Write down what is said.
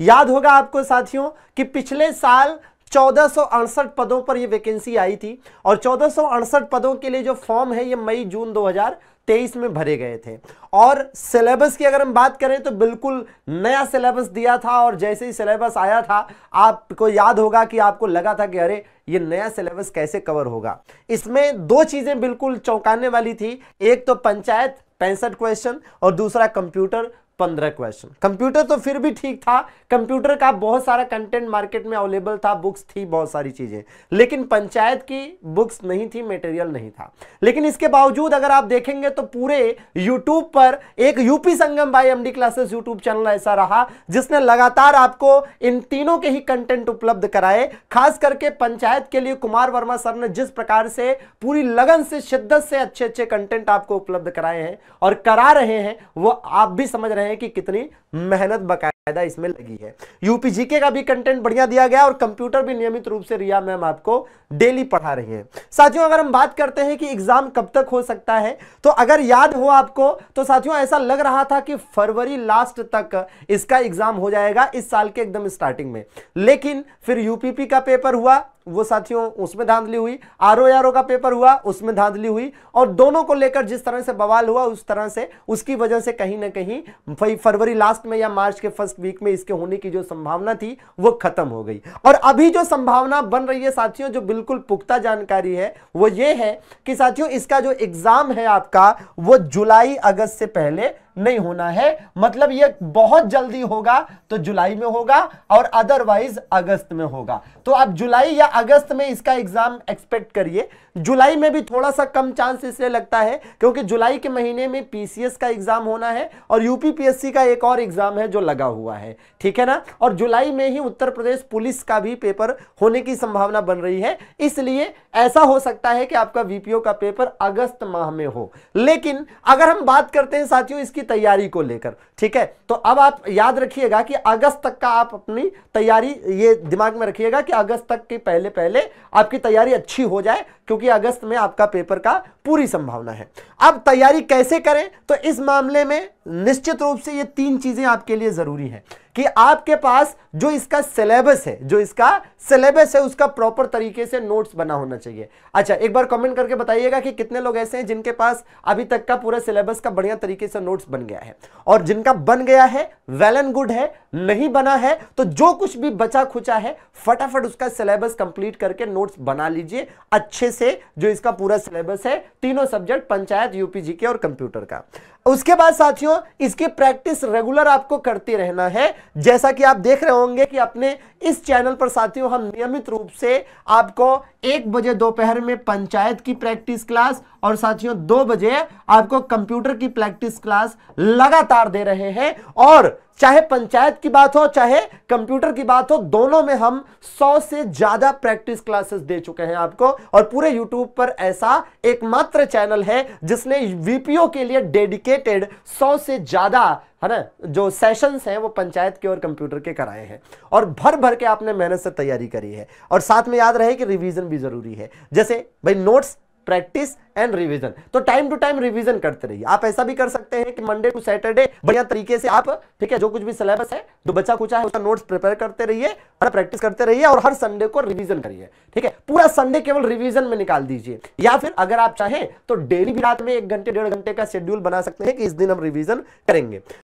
याद होगा आपको साथियों कि पिछले साल चौदह पदों पर यह वैकेंसी आई थी और चौदह पदों के लिए जो फॉर्म है ये मई जून 2023 में भरे गए थे और सिलेबस की अगर हम बात करें तो बिल्कुल नया सिलेबस दिया था और जैसे ही सिलेबस आया था आपको याद होगा कि आपको लगा था कि अरे ये नया सिलेबस कैसे कवर होगा इसमें दो चीज़ें बिल्कुल चौंकाने वाली थी एक तो पंचायत पैंसठ क्वेश्चन और दूसरा कंप्यूटर पंद्रह क्वेश्चन कंप्यूटर तो फिर भी ठीक था कंप्यूटर का बहुत सारा कंटेंट मार्केट में अवेलेबल था बुक्स थी बहुत सारी चीज़ें लेकिन पंचायत की बुक्स नहीं थी मटेरियल नहीं था लेकिन इसके बावजूद अगर आप देखेंगे तो पूरे यूट्यूब पर एक UP Sangam by MD classes YouTube channel ऐसा रहा जिसने लगातार आपको इन तीनों के ही कंटेंट उपलब्ध कराए खास करके पंचायत के लिए कुमार वर्मा सर ने जिस प्रकार से पूरी लगन से शिद्दत से अच्छे अच्छे कंटेंट आपको उपलब्ध कराए हैं और करा रहे हैं वो आप भी समझ रहे रहे हैं कि कितनी मेहनत बकायदा इसमें लगी है यूपी जीके का भी कंटेंट बढ़िया दिया गया और कंप्यूटर भी नियमित रूप से रिया मैम आपको डेली पढ़ा रही हैं साथियों अगर हम बात करते हैं कि एग्जाम कब तक हो सकता है तो अगर याद हो आपको तो साथियों ऐसा लग रहा था कि फरवरी लास्ट तक इसका एग्जाम हो जाएगा इस साल के एकदम स्टार्टिंग में लेकिन फिर यूपीपी का पेपर हुआ वो साथियों उसमें धांधली हुई आर ओ का पेपर हुआ उसमें धांधली हुई और दोनों को लेकर जिस तरह से बवाल हुआ उस तरह से उसकी वजह से कहीं ना कहीं फरवरी लास्ट में या मार्च के फर्स्ट वीक में इसके होने की जो संभावना थी वो खत्म हो गई और अभी जो संभावना बन रही है साथियों जो बिल्कुल पुख्ता जानकारी है वो ये है कि साथियों इसका जो एग्जाम है आपका वो जुलाई अगस्त से पहले नहीं होना है मतलब ये बहुत जल्दी होगा तो जुलाई में होगा और अदरवाइज अगस्त में होगा तो आप जुलाई या अगस्त में इसका एग्जाम एक्सपेक्ट करिए जुलाई में भी थोड़ा सा कम चांस इसलिए लगता है क्योंकि जुलाई के महीने में पीसीएस का एग्जाम होना है और यूपीपीएससी का एक और एग्जाम है जो लगा हुआ है ठीक है ना और जुलाई में ही उत्तर प्रदेश पुलिस का भी पेपर होने की संभावना बन रही है इसलिए ऐसा हो सकता है कि आपका वीपीओ का पेपर अगस्त माह में हो लेकिन अगर हम बात करते हैं साथियों इसकी तैयारी को लेकर ठीक है तो अब आप याद रखिएगा कि अगस्त तक का आप अपनी तैयारी ये दिमाग में रखिएगा कि अगस्त तक के पहले पहले आपकी तैयारी अच्छी हो जाए क्योंकि अगस्त में आपका पेपर का पूरी संभावना है अब तैयारी कैसे करें तो इस मामले में निश्चित रूप से ये तीन चीज़ें आपके लिए ज़रूरी है कि आपके पास जो इसका सिलेबस है जो इसका सिलेबस है उसका प्रॉपर तरीके से नोट्स बना होना चाहिए अच्छा एक बार कमेंट करके बताइएगा कि कितने लोग ऐसे हैं जिनके पास अभी तक का पूरा सिलेबस का बढ़िया तरीके से नोट्स बन गया है और जिनका बन गया है वेल एंड गुड है नहीं बना है तो जो कुछ भी बचा खुचा है फटाफट उसका सिलेबस कंप्लीट करके नोट्स बना लीजिए अच्छे से जो इसका पूरा सिलेबस है तीनों सब्जेक्ट पंचायत यूपीजी के और कंप्यूटर का उसके बाद साथियों इसकी प्रैक्टिस रेगुलर आपको करते रहना है जैसा कि आप देख रहे होंगे कि अपने इस चैनल पर साथियों हम नियमित रूप से आपको एक बजे दोपहर में पंचायत की प्रैक्टिस क्लास और साथियों दो बजे आपको कंप्यूटर की प्रैक्टिस क्लास लगातार दे रहे हैं और चाहे पंचायत की बात हो चाहे कंप्यूटर की बात हो दोनों में हम 100 से ज्यादा प्रैक्टिस क्लासेस दे चुके हैं आपको और पूरे यूट्यूब पर ऐसा एकमात्र चैनल है जिसने वीपीओ के लिए डेडिकेटेड 100 से ज्यादा है ना जो सेशंस हैं वो पंचायत के और कंप्यूटर के कराए हैं और भर भर के आपने मेहनत से तैयारी करी है और साथ में याद रहे कि रिविजन भी जरूरी है जैसे भाई नोट्स प्रैक्टिस एंड रिवीजन तो टाइम टू टाइम रिवीजन करते रहिए आप ऐसा भी कर सकते हैं कि मंडे टू सैटरडे बढ़िया तरीके से आप ठीक है जो कुछ भी सिलेबस है जो बच्चा कुछ है उसका नोट्स प्रिपेयर करते रहिए और प्रैक्टिस करते रहिए और हर संडे को रिवीजन करिए ठीक है पूरा संडे केवल रिवीजन में निकाल दीजिए या फिर अगर आप चाहें तो डेली भी रात में एक घंटे डेढ़ घंटे का शेड्यूल बना सकते हैं कि इस दिन हम रिविजन करेंगे